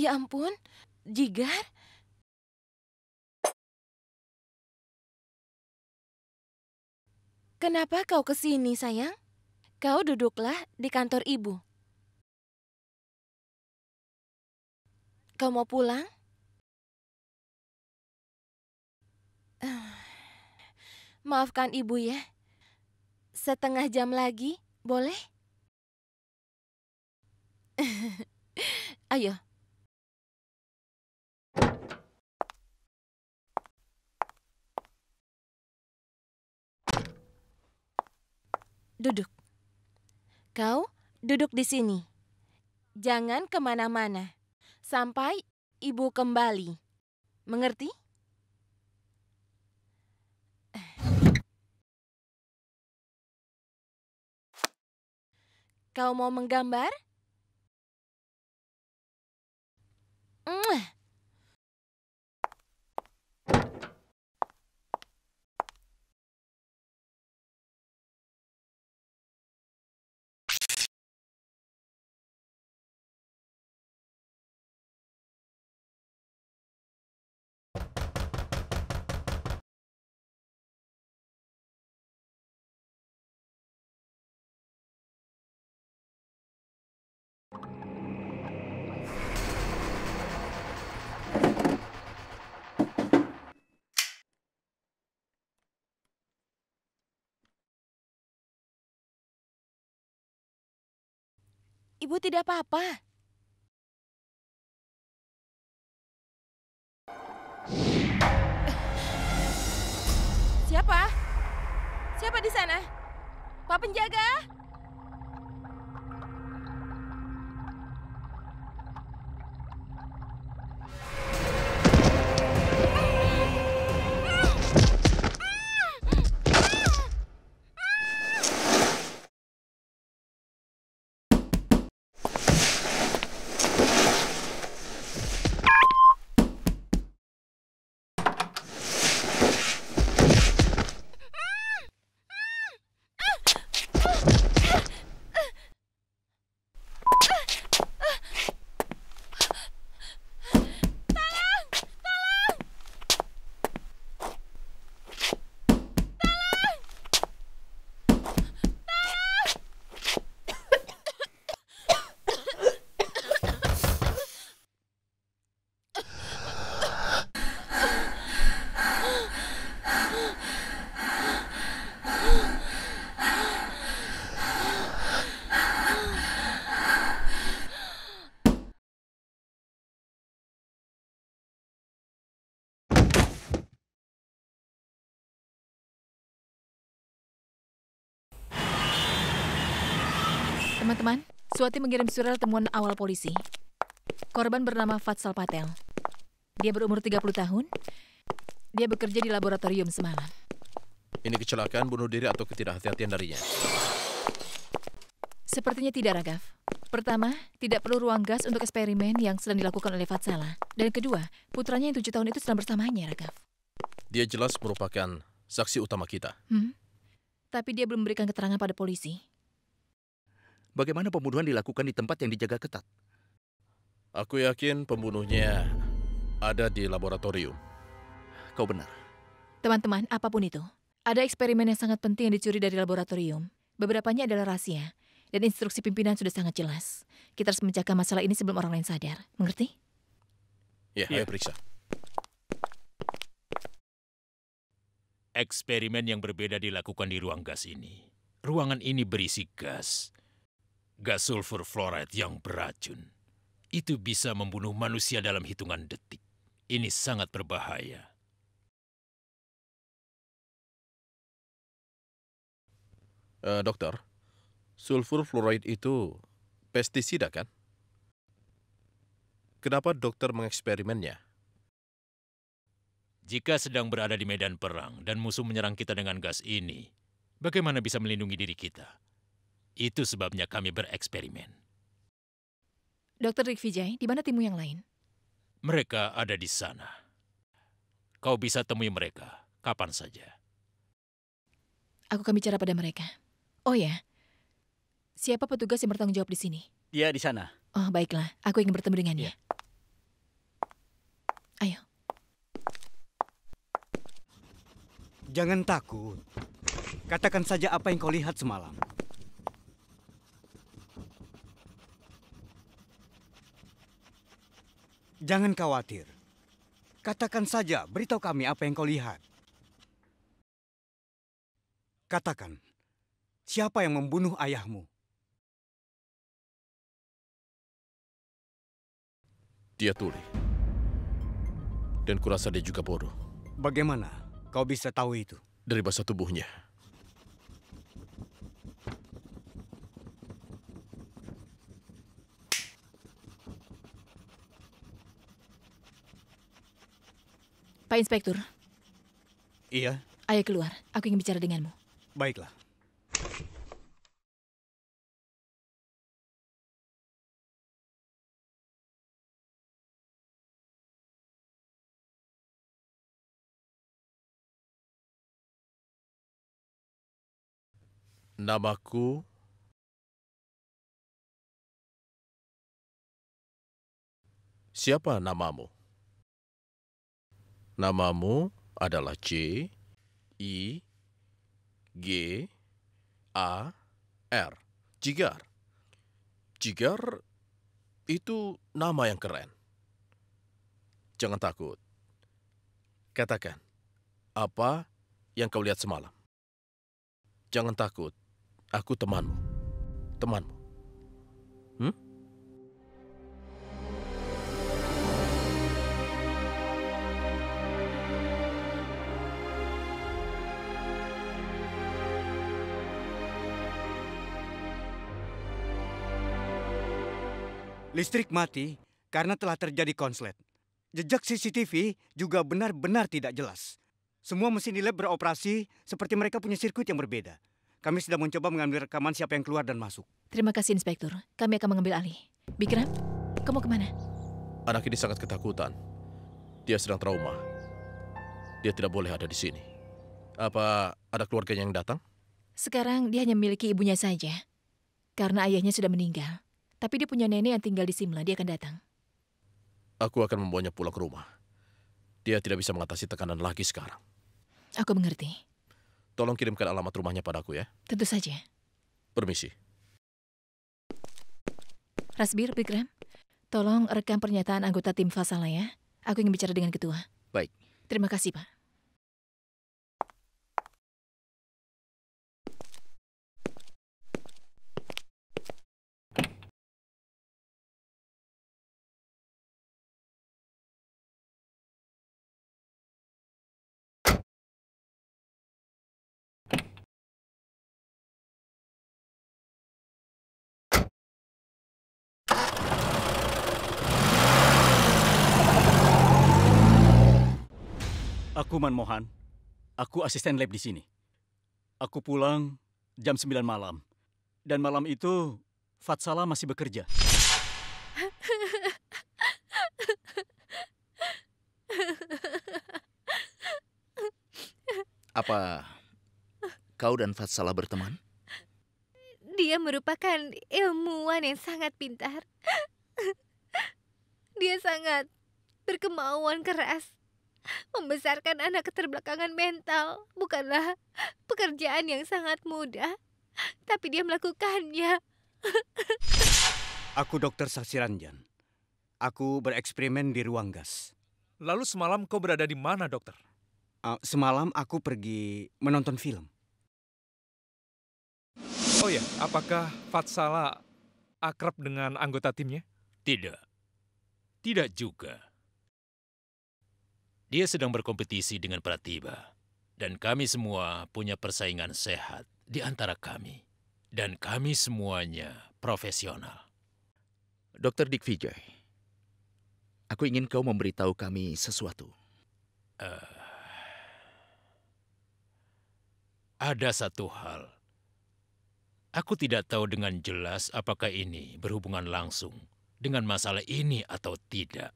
Ya ampun, Jigar. Kenapa kau ke sini, sayang? Kau duduklah di kantor ibu. Kau mau pulang? maafkan ibu ya. Setengah jam lagi, boleh? Ayo, duduk. Kau duduk di sini. Jangan kemana-mana. Sampai ibu kembali. Mengerti? Kau mau menggambar? Mwah. Ibu tidak apa-apa. Siapa? Siapa di sana? Pak penjaga? Teman-teman, Suati mengirim surat temuan awal polisi. Korban bernama Fatsal Patel. Dia berumur 30 tahun. Dia bekerja di laboratorium semalam. Ini kecelakaan bunuh diri atau ketidakhati-hatian darinya? Sepertinya tidak, Ragaf. Pertama, tidak perlu ruang gas untuk eksperimen yang sedang dilakukan oleh Fatsala. Dan kedua, putranya yang tujuh tahun itu sedang bersamanya, Ragaf. Dia jelas merupakan saksi utama kita. Hmm. Tapi dia belum memberikan keterangan pada polisi bagaimana pembunuhan dilakukan di tempat yang dijaga ketat. Aku yakin pembunuhnya ada di laboratorium. Kau benar. Teman-teman, apapun itu, ada eksperimen yang sangat penting yang dicuri dari laboratorium. Beberapanya adalah rahasia, dan instruksi pimpinan sudah sangat jelas. Kita harus menjaga masalah ini sebelum orang lain sadar. Mengerti? Ya, ayo iya. periksa. Eksperimen yang berbeda dilakukan di ruang gas ini. Ruangan ini berisi gas gas sulfur fluoride yang beracun. Itu bisa membunuh manusia dalam hitungan detik. Ini sangat berbahaya. Uh, dokter, sulfur fluoride itu pestisida kan? Kenapa dokter mengeksperimennya? Jika sedang berada di medan perang dan musuh menyerang kita dengan gas ini, bagaimana bisa melindungi diri kita? Itu sebabnya kami bereksperimen. Dokter Rik Vijay, di mana timu yang lain? Mereka ada di sana. Kau bisa temui mereka kapan saja. Aku akan bicara pada mereka. Oh ya, siapa petugas yang bertanggung jawab di sini? Dia di sana. Oh, baiklah. Aku ingin bertemu dengannya. Ya. Ayo. Jangan takut. Katakan saja apa yang kau lihat semalam. Jangan khawatir. Katakan saja, beritahu kami apa yang kau lihat. Katakan, siapa yang membunuh ayahmu? Dia tuli. Dan kurasa dia juga bodoh. Bagaimana kau bisa tahu itu? Dari bahasa tubuhnya. Pak Inspektur. Iya. Ayo keluar. Aku ingin bicara denganmu. Baiklah. Namaku Siapa namamu? Namamu adalah J, I, G, A, R. Jigar. Jigar itu nama yang keren. Jangan takut. Katakan, apa yang kau lihat semalam? Jangan takut, aku temanmu. Temanmu. Listrik mati karena telah terjadi konslet. Jejak CCTV juga benar-benar tidak jelas. Semua mesin di lab beroperasi seperti mereka punya sirkuit yang berbeda. Kami sedang mencoba mengambil rekaman siapa yang keluar dan masuk. Terima kasih, Inspektur. Kami akan mengambil alih. Bikram, kamu kemana? Anak ini sangat ketakutan. Dia sedang trauma. Dia tidak boleh ada di sini. Apa ada keluarganya yang datang? Sekarang dia hanya memiliki ibunya saja. Karena ayahnya sudah meninggal. Tapi dia punya nenek yang tinggal di Simla, dia akan datang. Aku akan membawanya pulang ke rumah. Dia tidak bisa mengatasi tekanan lagi sekarang. Aku mengerti. Tolong kirimkan alamat rumahnya padaku ya. Tentu saja. Permisi. Rasbir, Bikram, tolong rekam pernyataan anggota tim Fasala ya. Aku ingin bicara dengan ketua. Baik. Terima kasih, Pak. Aku Manmohan. Aku asisten lab di sini. Aku pulang jam 9 malam. Dan malam itu Fatsala masih bekerja. Apa kau dan Fatsala berteman? Dia merupakan ilmuwan yang sangat pintar. Dia sangat berkemauan keras. Membesarkan anak keterbelakangan mental bukanlah pekerjaan yang sangat mudah, tapi dia melakukannya. Aku dokter ranjan. Aku bereksperimen di ruang gas. Lalu semalam kau berada di mana, dokter? Uh, semalam aku pergi menonton film. Oh ya, apakah Fatsala akrab dengan anggota timnya? Tidak. Tidak juga. Dia sedang berkompetisi dengan Pratiba. Dan kami semua punya persaingan sehat di antara kami. Dan kami semuanya profesional. Dr. Dick Vijay, aku ingin kau memberitahu kami sesuatu. Uh, ada satu hal. Aku tidak tahu dengan jelas apakah ini berhubungan langsung dengan masalah ini atau tidak.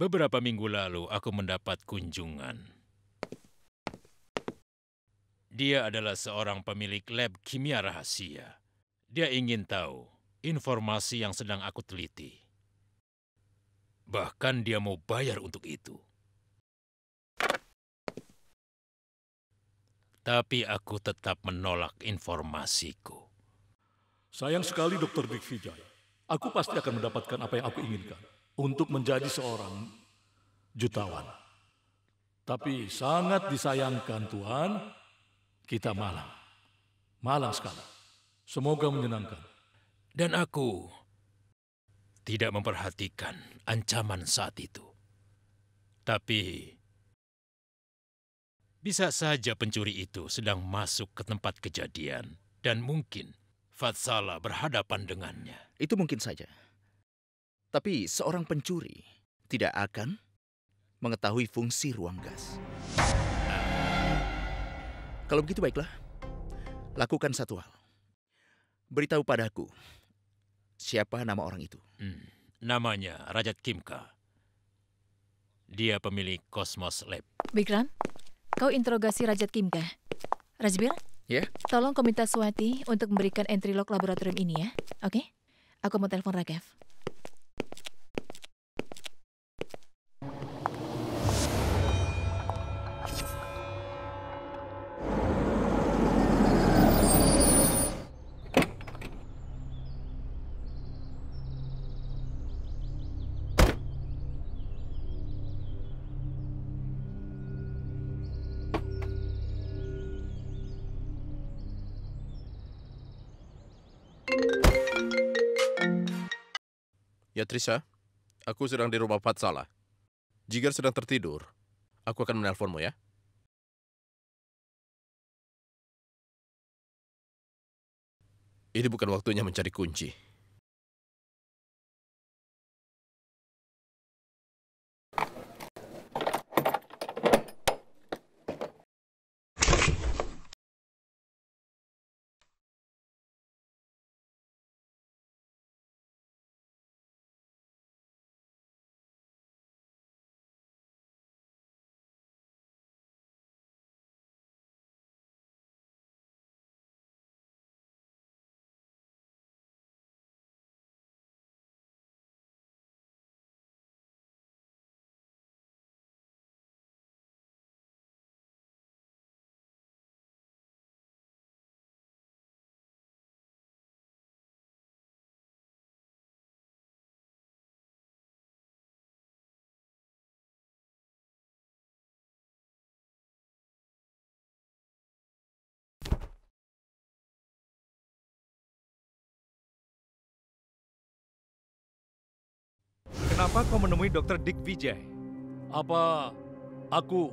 Beberapa minggu lalu aku mendapat kunjungan. Dia adalah seorang pemilik lab kimia rahasia. Dia ingin tahu informasi yang sedang aku teliti. Bahkan dia mau bayar untuk itu. Tapi aku tetap menolak informasiku. Sayang sekali Dr. Dick Vijay. Aku pasti akan mendapatkan apa yang aku inginkan untuk menjadi seorang jutawan. Tapi sangat disayangkan Tuhan, kita malang. Malang sekali. Semoga menyenangkan. Dan aku tidak memperhatikan ancaman saat itu. Tapi bisa saja pencuri itu sedang masuk ke tempat kejadian dan mungkin Fatsala berhadapan dengannya. Itu mungkin saja. Tapi seorang pencuri tidak akan mengetahui fungsi ruang gas. Kalau begitu baiklah, lakukan satu hal. Beritahu padaku siapa nama orang itu. Hmm, namanya Rajat Kimka. Dia pemilik Cosmos Lab. Bikran, kau interogasi Rajat Kimka. Rajbir, ya? Yeah? tolong kau minta Swati untuk memberikan entry log laboratorium ini ya, oke? Okay? Aku mau telepon Raghav. Trisha, aku sedang di rumah Salah. Jika sedang tertidur, aku akan menelponmu ya. Ini bukan waktunya mencari kunci. Kenapa kau menemui Dokter Dick Vijay? Apa aku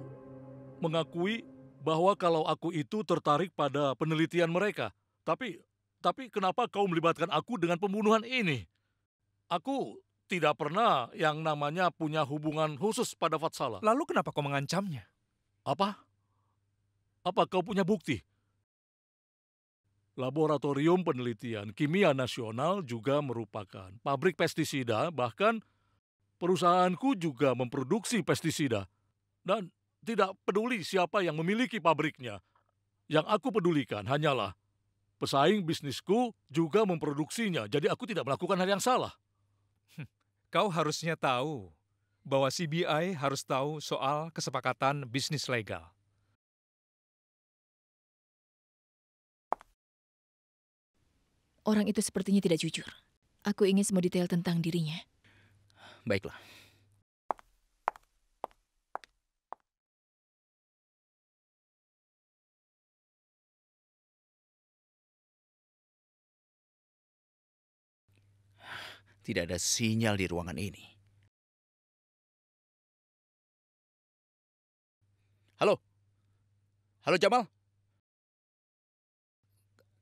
mengakui bahwa kalau aku itu tertarik pada penelitian mereka? Tapi tapi kenapa kau melibatkan aku dengan pembunuhan ini? Aku tidak pernah yang namanya punya hubungan khusus pada Fatsala. Lalu kenapa kau mengancamnya? Apa? Apa kau punya bukti? Laboratorium Penelitian Kimia Nasional juga merupakan pabrik pestisida, bahkan Perusahaanku juga memproduksi pestisida dan tidak peduli siapa yang memiliki pabriknya. Yang aku pedulikan hanyalah pesaing bisnisku juga memproduksinya, jadi aku tidak melakukan hal yang salah. Hm, kau harusnya tahu bahwa CBI harus tahu soal kesepakatan bisnis legal. Orang itu sepertinya tidak jujur. Aku ingin semua detail tentang dirinya baiklah. Tidak ada sinyal di ruangan ini. Halo? Halo Jamal?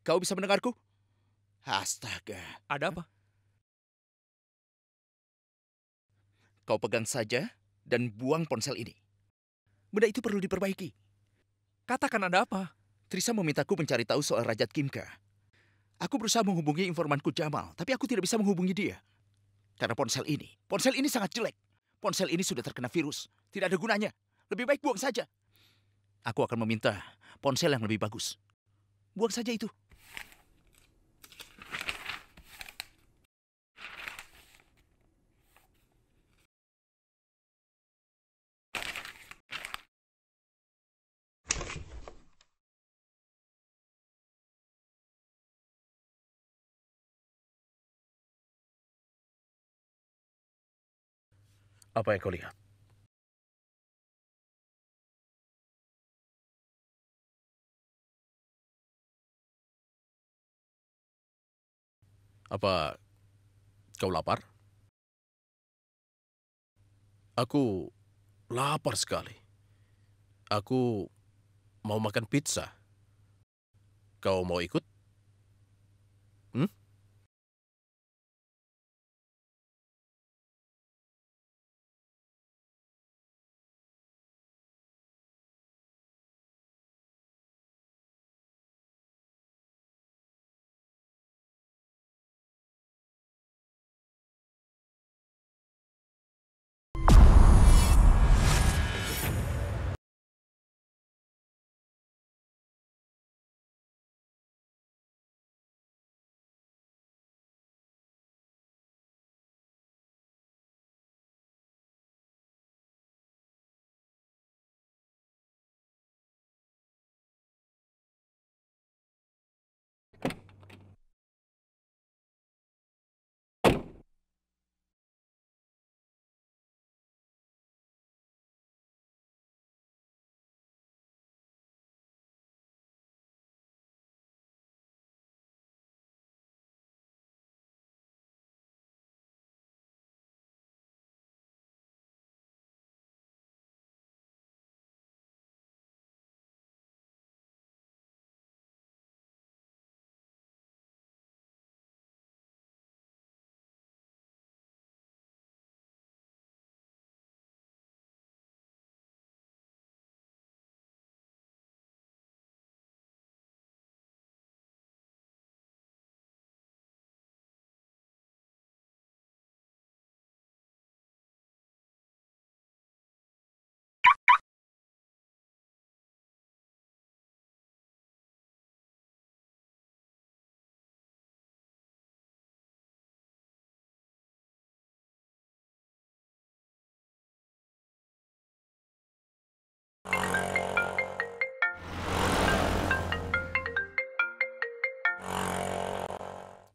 Kau bisa mendengarku? Astaga. Ada apa? Kau pegang saja dan buang ponsel ini. Benda itu perlu diperbaiki. Katakan ada apa? Trisa memintaku mencari tahu soal Rajat Kimka. Aku berusaha menghubungi informanku Jamal, tapi aku tidak bisa menghubungi dia. Karena ponsel ini. Ponsel ini sangat jelek. Ponsel ini sudah terkena virus. Tidak ada gunanya. Lebih baik buang saja. Aku akan meminta ponsel yang lebih bagus. Buang saja itu. apa yang kau lihat Apa kau lapar? Aku lapar sekali. Aku mau makan pizza. Kau mau ikut?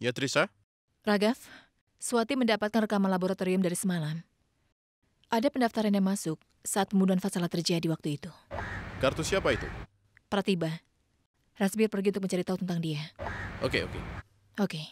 Ya, Trisa? Ragaf, Swati mendapatkan rekaman laboratorium dari semalam. Ada pendaftaran yang masuk saat pembunuhan Fasala terjadi waktu itu. Kartu siapa itu? Pratiba. Rasbir pergi untuk mencari tahu tentang dia. Oke, okay, oke. Okay. Oke. Okay.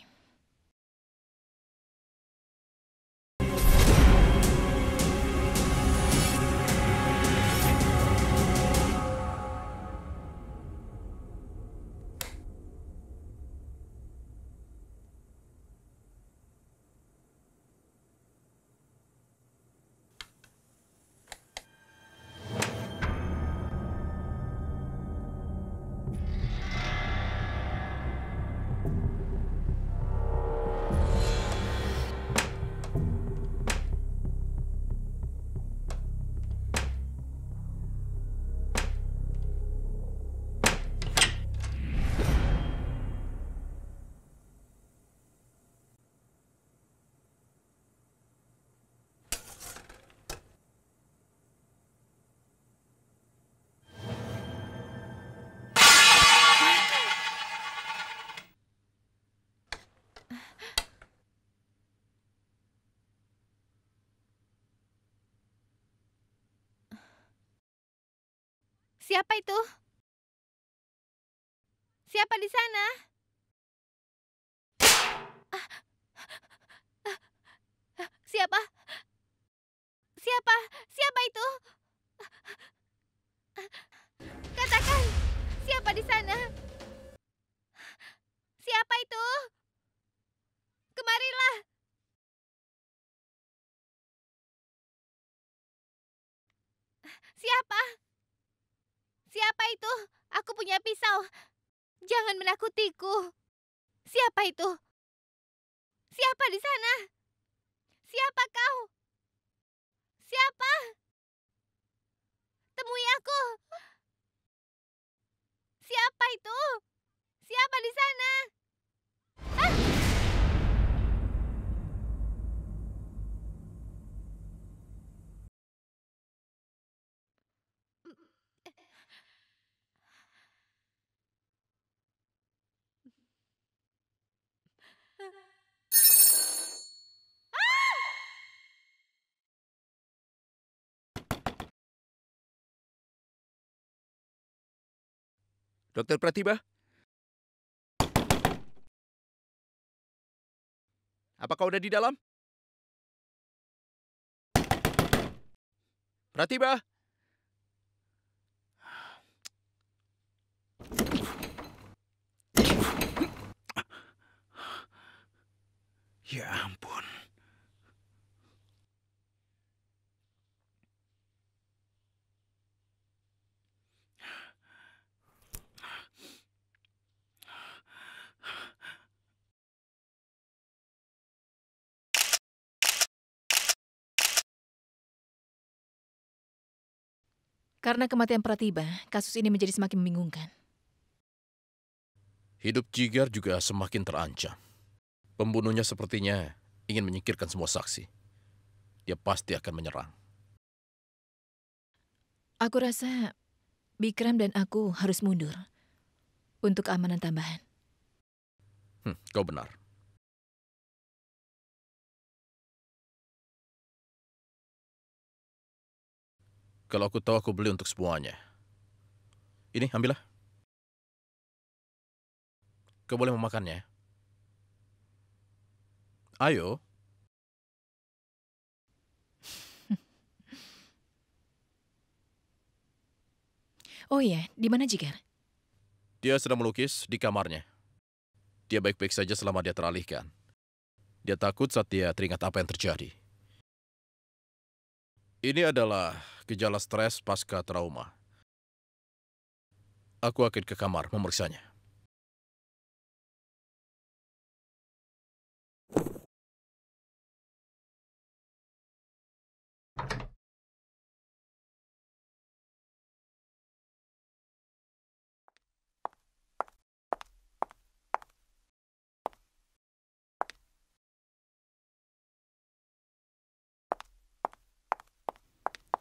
Siapa itu? Siapa di sana? Ah, siapa? Siapa? Siapa itu? Katakan, siapa di sana? Siapa itu? Kemarilah. Siapa? Siapa itu? Aku punya pisau. Jangan menakutiku. Siapa itu? Siapa di sana? Siapa kau? Siapa? Temui aku. Siapa itu? Siapa di sana? Ah! Dokter Pratiba? Apa kau udah di dalam? Pratiba? Ya ampun. Karena kematian Pratiba, kasus ini menjadi semakin membingungkan. Hidup Jigar juga semakin terancam. Pembunuhnya sepertinya ingin menyingkirkan semua saksi. Dia pasti akan menyerang. Aku rasa Bikram dan aku harus mundur untuk keamanan tambahan. Hmm, kau benar. Kalau aku tahu aku beli untuk semuanya. Ini, ambillah. Kau boleh memakannya. Ayo. Oh iya, di mana Jigar? Dia sedang melukis di kamarnya. Dia baik-baik saja selama dia teralihkan. Dia takut saat dia teringat apa yang terjadi. Ini adalah gejala stres pasca trauma. Aku akan ke kamar memeriksanya.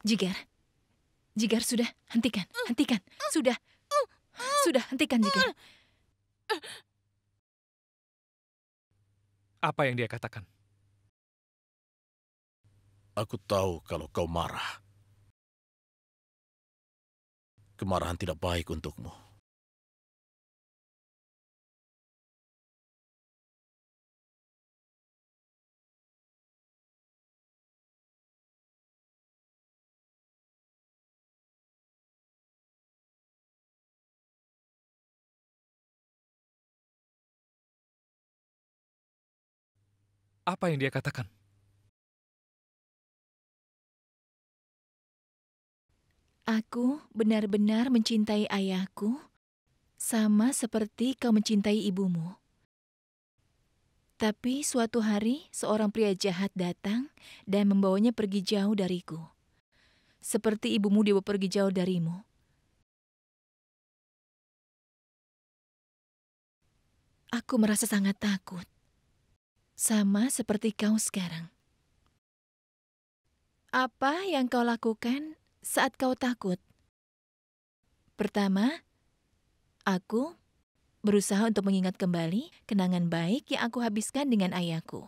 Jigar, Jigar sudah, hentikan, hentikan, sudah, sudah, hentikan Jigar. Apa yang dia katakan? Aku tahu kalau kau marah. Kemarahan tidak baik untukmu. Apa yang dia katakan? Aku benar-benar mencintai ayahku, sama seperti kau mencintai ibumu. Tapi suatu hari, seorang pria jahat datang dan membawanya pergi jauh dariku. Seperti ibumu dia pergi jauh darimu. Aku merasa sangat takut sama seperti kau sekarang. Apa yang kau lakukan saat kau takut? Pertama, aku berusaha untuk mengingat kembali kenangan baik yang aku habiskan dengan ayahku.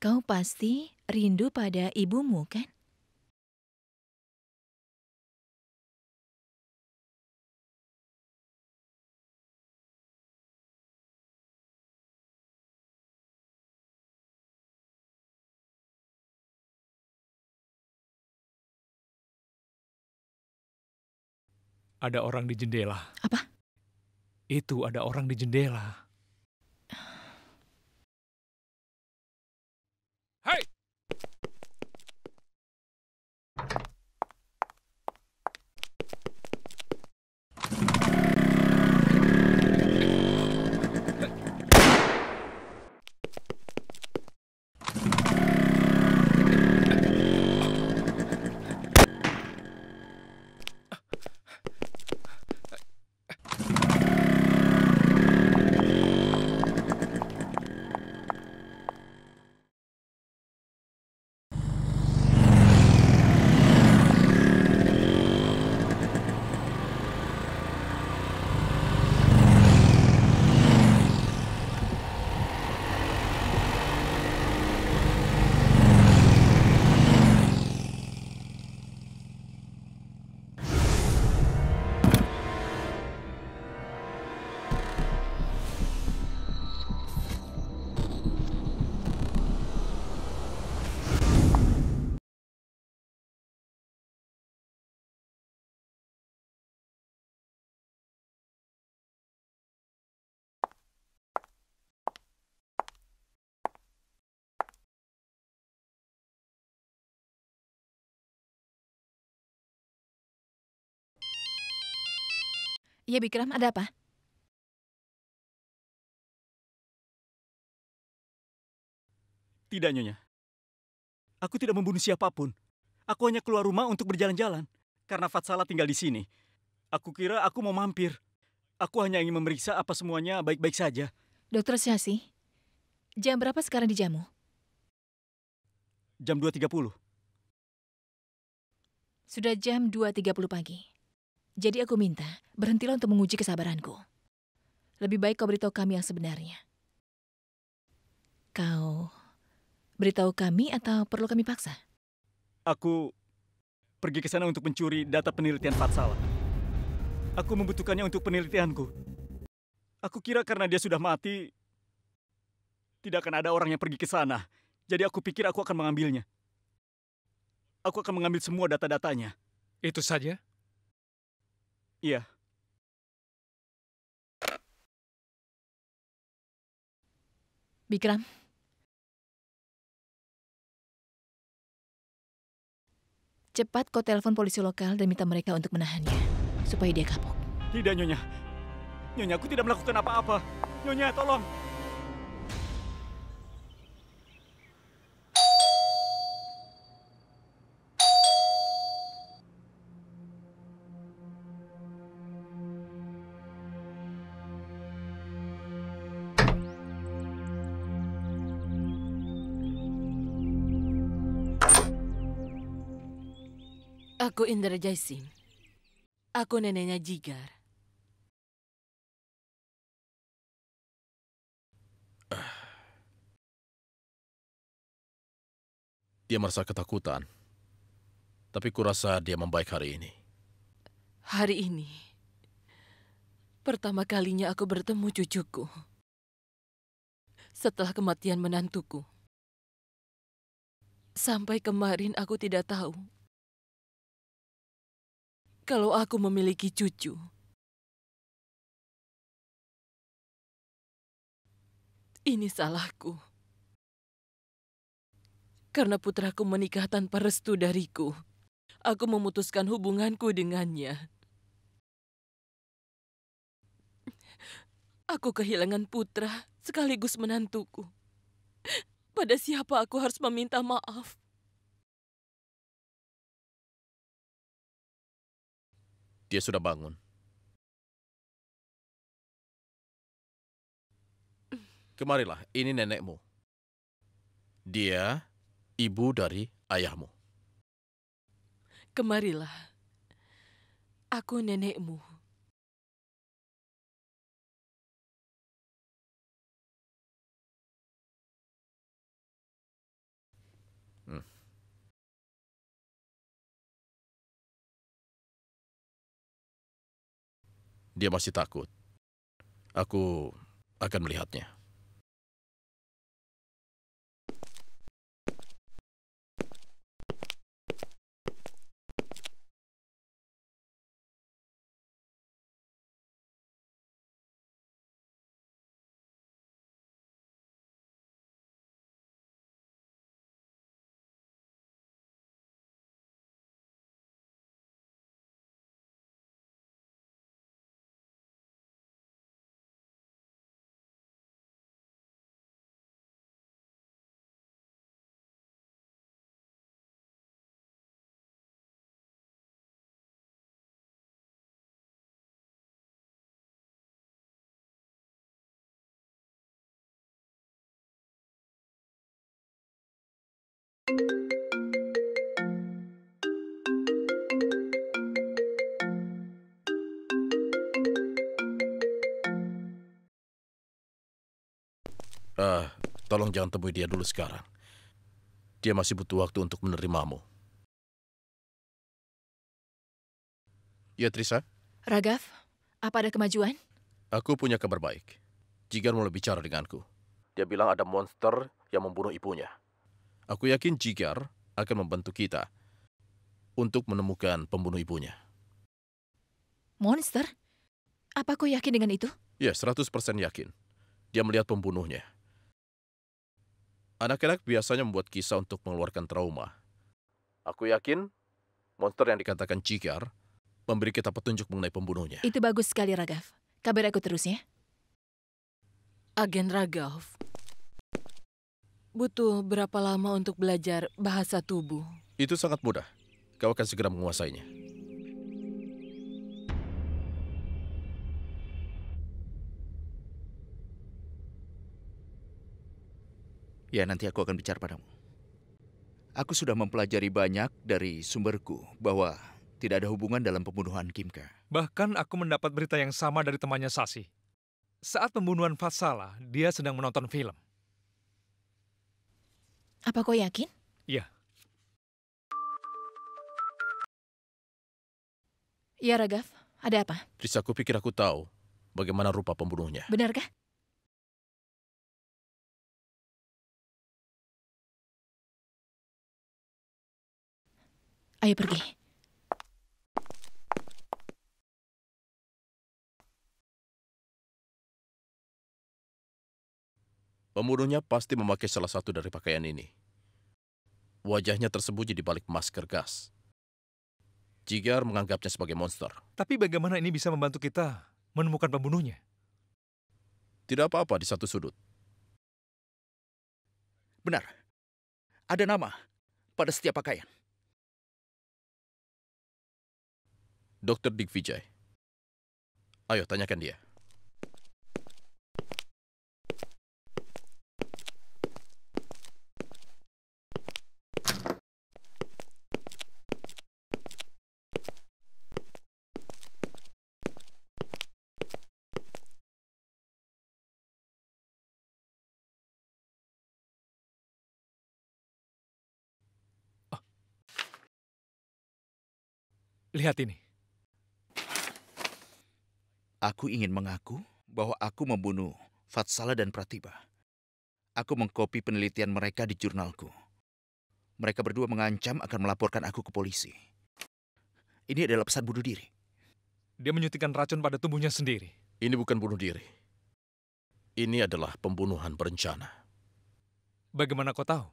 Kau pasti rindu pada ibumu, kan? Ada orang di jendela. Apa? Itu ada orang di jendela. Ya Bikram, ada apa? Tidak, Nyonya. Aku tidak membunuh siapapun. Aku hanya keluar rumah untuk berjalan-jalan. Karena Fatsala tinggal di sini. Aku kira aku mau mampir. Aku hanya ingin memeriksa apa semuanya baik-baik saja. Dokter Syasi, jam berapa sekarang di jamu? Jam 2.30. Sudah jam 2.30 pagi. Jadi aku minta, berhentilah untuk menguji kesabaranku. Lebih baik kau beritahu kami yang sebenarnya. Kau beritahu kami atau perlu kami paksa? Aku pergi ke sana untuk mencuri data penelitian Fatsala. Aku membutuhkannya untuk penelitianku. Aku kira karena dia sudah mati, tidak akan ada orang yang pergi ke sana. Jadi aku pikir aku akan mengambilnya. Aku akan mengambil semua data-datanya. Itu saja? Iya. Bikram. Cepat kau telepon polisi lokal dan minta mereka untuk menahannya, supaya dia kapok. Tidak, Nyonya. Nyonya, aku tidak melakukan apa-apa. Nyonya, tolong. Aku Indra Jaisin. Aku neneknya Jigar. Dia merasa ketakutan. Tapi kurasa dia membaik hari ini. Hari ini, pertama kalinya aku bertemu cucuku. Setelah kematian menantuku. Sampai kemarin aku tidak tahu kalau aku memiliki cucu. Ini salahku. Karena putraku menikah tanpa restu dariku, aku memutuskan hubunganku dengannya. Aku kehilangan putra sekaligus menantuku. Pada siapa aku harus meminta maaf? dia sudah bangun. Kemarilah, ini nenekmu. Dia ibu dari ayahmu. Kemarilah, aku nenekmu. Dia masih takut. Aku akan melihatnya. Uh, tolong jangan temui dia dulu sekarang. Dia masih butuh waktu untuk menerimamu. Ya, Trisa? Ragaf, apa ada kemajuan? Aku punya kabar baik. Jigar mau bicara denganku. Dia bilang ada monster yang membunuh ibunya. Aku yakin Jigar akan membantu kita untuk menemukan pembunuh ibunya. Monster? Apa aku yakin dengan itu? Ya, 100% yakin. Dia melihat pembunuhnya. Anak-anak biasanya membuat kisah untuk mengeluarkan trauma. Aku yakin monster yang dikatakan Jigar memberi kita petunjuk mengenai pembunuhnya. Itu bagus sekali, Ragav. Kabar aku terusnya. Agen Ragav, Butuh berapa lama untuk belajar bahasa tubuh? Itu sangat mudah. Kau akan segera menguasainya. Ya, nanti aku akan bicara padamu. Aku sudah mempelajari banyak dari sumberku bahwa tidak ada hubungan dalam pembunuhan Kimka. Bahkan aku mendapat berita yang sama dari temannya Sasi. Saat pembunuhan Fatsala, dia sedang menonton film. Apa kau yakin? Iya. Ya Ragaf. Ada apa? Tris, aku pikir aku tahu bagaimana rupa pembunuhnya. Benarkah? Ayo pergi. Pembunuhnya pasti memakai salah satu dari pakaian ini. Wajahnya tersembunyi di balik masker gas. Jigar menganggapnya sebagai monster. Tapi bagaimana ini bisa membantu kita menemukan pembunuhnya? Tidak apa-apa di satu sudut. Benar. Ada nama pada setiap pakaian. Dr. Dick Vijay. Ayo, tanyakan dia. Lihat ini. Aku ingin mengaku bahwa aku membunuh Fatsala dan Pratiba. Aku mengkopi penelitian mereka di jurnalku. Mereka berdua mengancam akan melaporkan aku ke polisi. Ini adalah pesan bunuh diri. Dia menyuntikkan racun pada tubuhnya sendiri. Ini bukan bunuh diri. Ini adalah pembunuhan berencana. Bagaimana kau tahu?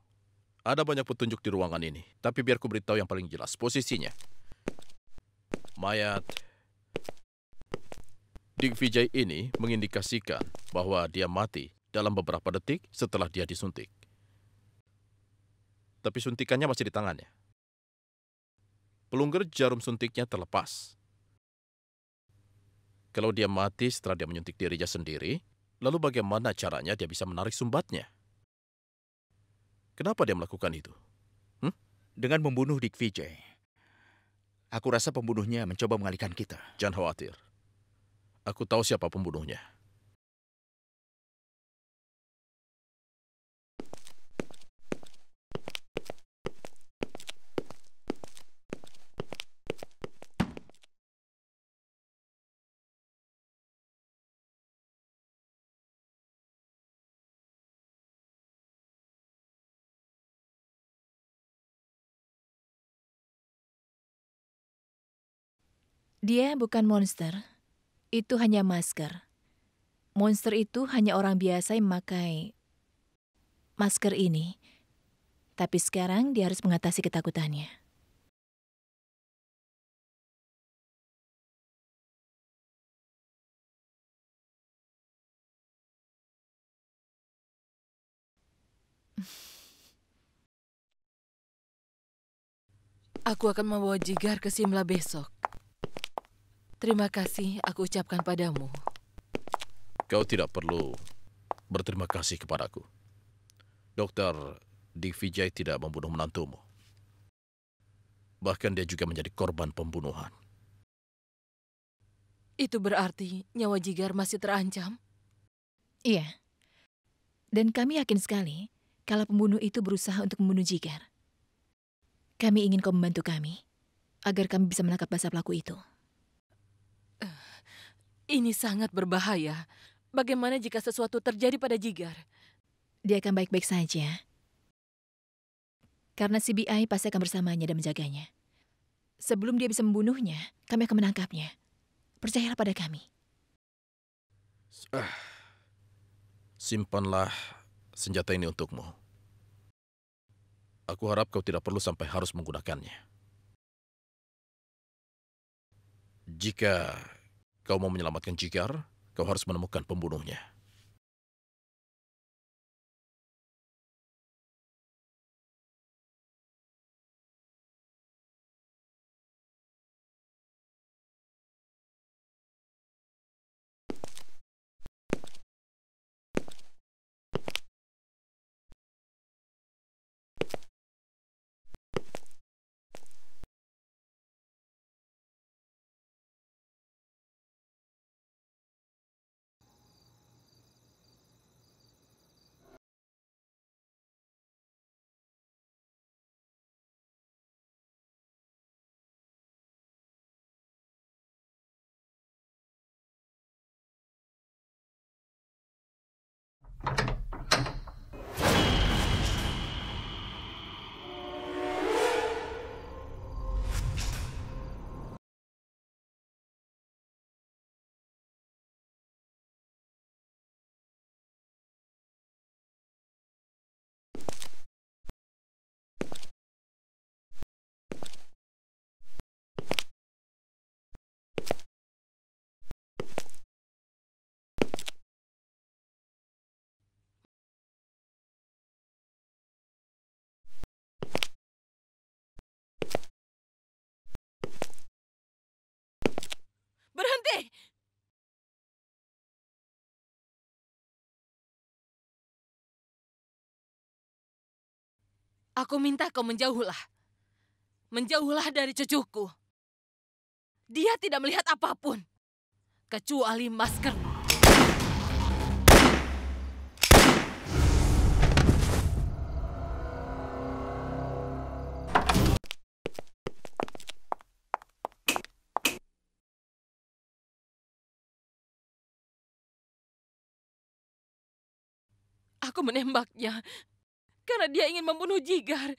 Ada banyak petunjuk di ruangan ini, tapi biar ku beritahu yang paling jelas posisinya. Mayat Dik Vijay ini mengindikasikan bahwa dia mati dalam beberapa detik setelah dia disuntik. Tapi suntikannya masih di tangannya. Pelungger jarum suntiknya terlepas. Kalau dia mati setelah dia menyuntik dirinya sendiri, lalu bagaimana caranya dia bisa menarik sumbatnya? Kenapa dia melakukan itu? Hmm? Dengan membunuh Dik Vijay, Aku rasa pembunuhnya mencoba mengalihkan kita. Jangan khawatir. Aku tahu siapa pembunuhnya. Dia bukan monster. Itu hanya masker. Monster itu hanya orang biasa yang memakai masker ini. Tapi sekarang dia harus mengatasi ketakutannya. Aku akan membawa Jigar ke Simla besok. Terima kasih aku ucapkan padamu. Kau tidak perlu berterima kasih kepadaku. Dokter Divijay Vijay tidak membunuh menantumu. Bahkan dia juga menjadi korban pembunuhan. Itu berarti nyawa Jigar masih terancam? Iya. Dan kami yakin sekali kalau pembunuh itu berusaha untuk membunuh Jigar. Kami ingin kau membantu kami agar kami bisa menangkap basah pelaku itu. Ini sangat berbahaya. Bagaimana jika sesuatu terjadi pada Jigar? Dia akan baik-baik saja. Karena CBI pasti akan bersamanya dan menjaganya. Sebelum dia bisa membunuhnya, kami akan menangkapnya. Percayalah pada kami. Ah, simpanlah senjata ini untukmu. Aku harap kau tidak perlu sampai harus menggunakannya. Jika Kau mau menyelamatkan Jikar, kau harus menemukan pembunuhnya. Aku minta kau menjauhlah. Menjauhlah dari cucuku. Dia tidak melihat apapun. Kecuali masker. Aku menembaknya karena dia ingin membunuh Jigar.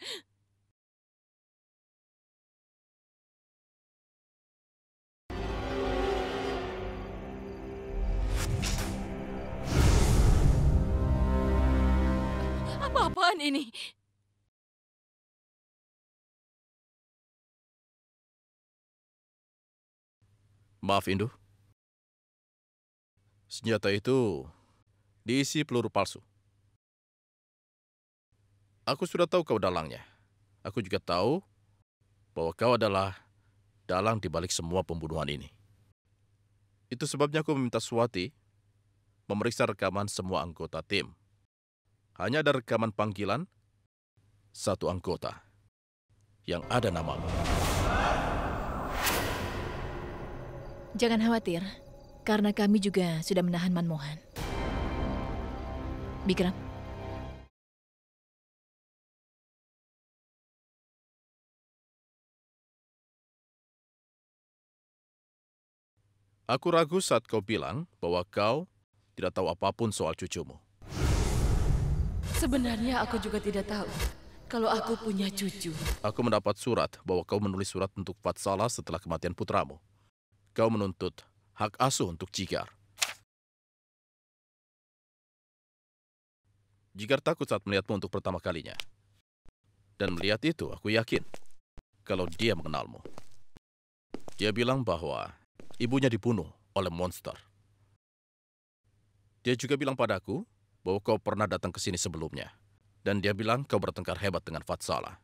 Apa-apaan ini? Maaf, Indu. Senjata itu diisi peluru palsu. Aku sudah tahu kau dalangnya. Aku juga tahu bahwa kau adalah dalang di balik semua pembunuhan ini. Itu sebabnya aku meminta Swati memeriksa rekaman semua anggota tim. Hanya ada rekaman panggilan satu anggota yang ada namamu. Jangan khawatir, karena kami juga sudah menahan Manmohan. Bikram, Aku ragu saat kau bilang bahwa kau tidak tahu apapun soal cucumu. Sebenarnya aku juga tidak tahu kalau aku punya cucu. Aku mendapat surat bahwa kau menulis surat untuk Fatsala setelah kematian putramu. Kau menuntut hak asuh untuk Jigar. Jigar takut saat melihatmu untuk pertama kalinya. Dan melihat itu, aku yakin kalau dia mengenalmu. Dia bilang bahwa Ibunya dibunuh oleh monster. Dia juga bilang padaku bahwa kau pernah datang ke sini sebelumnya. Dan dia bilang kau bertengkar hebat dengan Fatsala.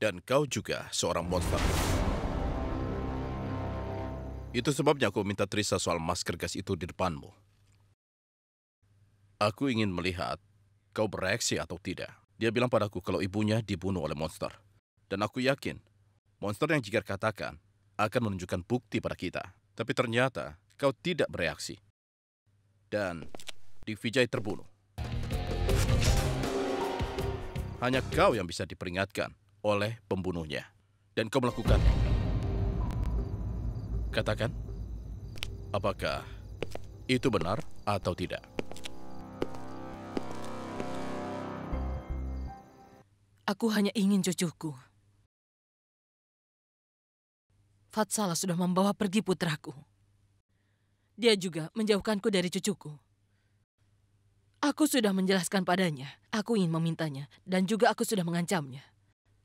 Dan kau juga seorang monster. Itu sebabnya aku minta Trisa soal masker gas itu di depanmu. Aku ingin melihat kau bereaksi atau tidak. Dia bilang padaku kalau ibunya dibunuh oleh monster. Dan aku yakin, monster yang jika katakan akan menunjukkan bukti pada kita. Tapi ternyata kau tidak bereaksi. Dan Vijay terbunuh. Hanya kau yang bisa diperingatkan oleh pembunuhnya. Dan kau melakukannya. Katakan, apakah itu benar atau tidak? Aku hanya ingin cucuku. Fatsala sudah membawa pergi putraku. Dia juga menjauhkanku dari cucuku. Aku sudah menjelaskan padanya, aku ingin memintanya, dan juga aku sudah mengancamnya.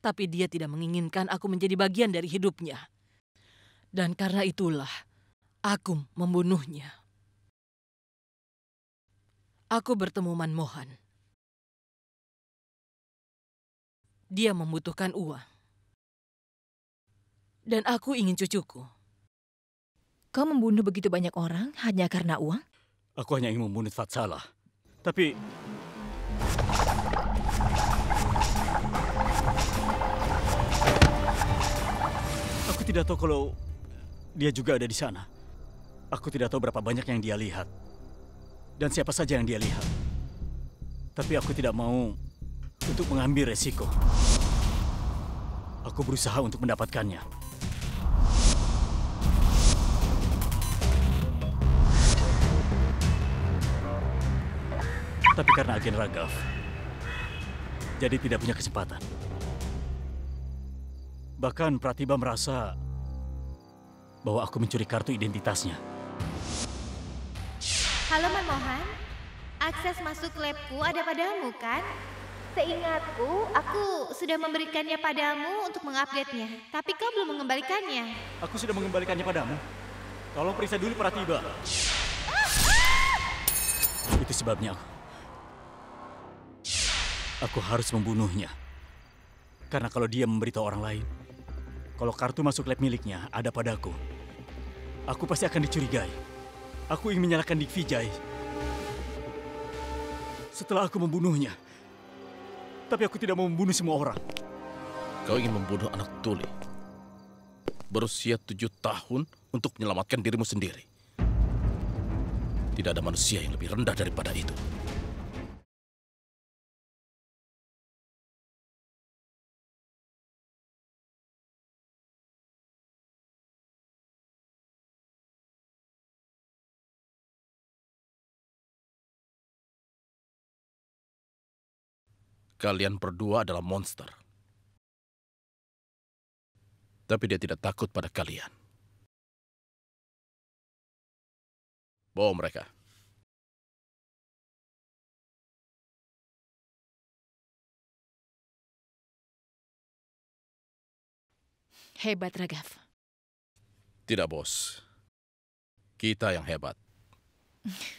Tapi dia tidak menginginkan aku menjadi bagian dari hidupnya. Dan karena itulah, aku membunuhnya. Aku bertemu Manmohan. Dia membutuhkan uang. Dan aku ingin cucuku. Kau membunuh begitu banyak orang hanya karena uang? Aku hanya ingin membunuh Fatsalah. Tapi... Aku tidak tahu kalau dia juga ada di sana. Aku tidak tahu berapa banyak yang dia lihat. Dan siapa saja yang dia lihat. Tapi aku tidak mau untuk mengambil resiko. Aku berusaha untuk mendapatkannya. tapi karena agen Ragaf, jadi tidak punya kesempatan. Bahkan Pratiba merasa bahwa aku mencuri kartu identitasnya. Halo Mohan. akses masuk labku ada padamu kan? Seingatku, aku sudah memberikannya padamu untuk mengupdate-nya, tapi kau belum mengembalikannya. Aku sudah mengembalikannya padamu. Tolong periksa dulu Pratiba. Ah, ah! Itu sebabnya aku Aku harus membunuhnya. Karena kalau dia memberitahu orang lain, kalau kartu masuk lab miliknya ada padaku, aku pasti akan dicurigai. Aku ingin menyalahkan Dik Vijay. Setelah aku membunuhnya, tapi aku tidak mau membunuh semua orang. Kau ingin membunuh anak tuli? Berusia tujuh tahun untuk menyelamatkan dirimu sendiri. Tidak ada manusia yang lebih rendah daripada itu. Kalian berdua adalah monster. Tapi dia tidak takut pada kalian. Bawa mereka. Hebat, Ragaf. Tidak, bos. Kita yang hebat.